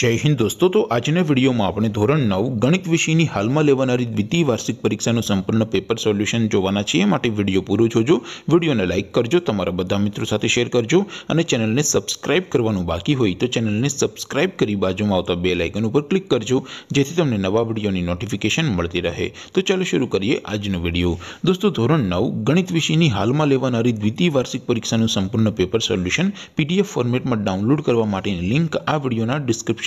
जय हिंद दोस्तों तो आज ने वीडियो में अपने ધોરણ 9 ગણિત વિષયની હાલમાં લેવાનારી દ્વિતીય વાર્ષિક પરીક્ષાનો સંપૂર્ણ પેપર સોલ્યુશન જોવાના છે માટે વિડિયો પૂરો જોજો વિડિયોને લાઈક કરજો તમારા બધા મિત્રો સાથે શેર કરજો અને ચેનલને સબ્સ્ક્રાઇબ કરવાનું બાકી હોય તો ચેનલને સબ્સ્ક્રાઇબ કરી બાજુમાં આવતો બેલ આઇકન ઉપર ક્લિક કરજો જેથી તમને નવા વીડિયોની નોટિફિકેશન મળતી રહે તો ચલો શરુ કરીએ આજનો વિડિયો દોસ્તો ધોરણ 9 ગણિત વિષયની હાલમાં લેવાનારી દ્વિતીય વાર્ષિક પરીક્ષાનું સંપૂર્ણ પેપર સોલ્યુશન પીડીએફ ફોર્મેટમાં ડાઉનલોડ કરવા માટેની લિંક આ વીડિયોના ડિસ્ક્રિપ્શન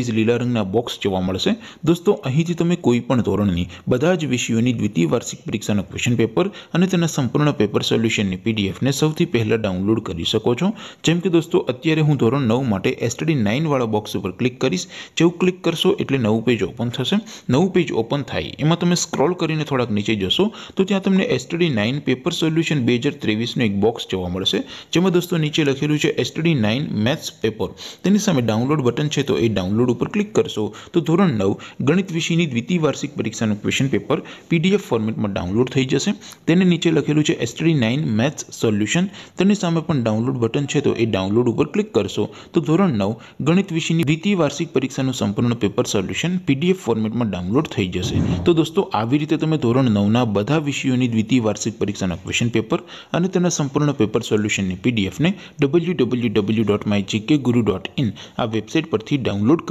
લીલા રંગના બોક્સ જોવા મળશે દોસ્તો અહીંથી તમે કોઈપણ ધોરણની બધા જ વિષયોની દ્વિતીય વાર્ષિક પરીક્ષાના ક્વેશ્ચન પેપર અને તેના સંપૂર્ણ પેપર સોલ્યુશનની પીડીએફ ને સૌથી પહેલા ડાઉનલોડ કરી શકો છો જેમ કે દોસ્તો અત્યારે હું ધોરણ 9 માટે STD 9 વાળો બોક્સ ઉપર ક્લિક કરીશ જેઉ ક્લિક કરશો એટલે નવું પેજ ઓપન થશે નવું પેજ ઓપન થાય એમાં તમે સ્ક્રોલ કરીને થોડક નીચે જશો તો ત્યાં તમને STD 9 પેપર સોલ્યુશન 2023 નો એક બોક્સ જોવા મળશે જેમાં દોસ્તો નીચે લખેલું છે STD 9 मैथ्स પેપર તેની સામે ડાઉનલોડ બટન છે તો એ ડાઉનલોડ ऊपर क्लिक करसो तो ધોરણ 9 ગણિત વિષયની દ્વિતીય વાર્ષિક પરીક્ષાનું ક્વેશ્ચન પેપર પીડીએફ ફોર્મેટમાં ડાઉનલોડ થઈ જશે તેની નીચે લખેલું છે STD 9 मैथ्स સોલ્યુશન તેની સામે પણ ડાઉનલોડ બટન છે તો એ ડાઉનલોડ ઉપર ક્લિક કરશો તો ધોરણ 9 ગણિત વિષયની દ્વિતીય વાર્ષિક પરીક્ષાનું સંપૂર્ણ પેપર સોલ્યુશન પીડીએફ ફોર્મેટમાં ડાઉનલોડ થઈ જશે તો દોસ્તો આવી રીતે તમે ધોરણ 9 ના બધા વિષયોની દ્વિતીય વાર્ષિક પરીક્ષાના ક્વેશ્ચન પેપર અને તેના સંપૂર્ણ પેપર સોલ્યુશનની પીડીએફ ને www.mygkguru.in આ વેબસાઈટ પરથી ડાઉનલોડ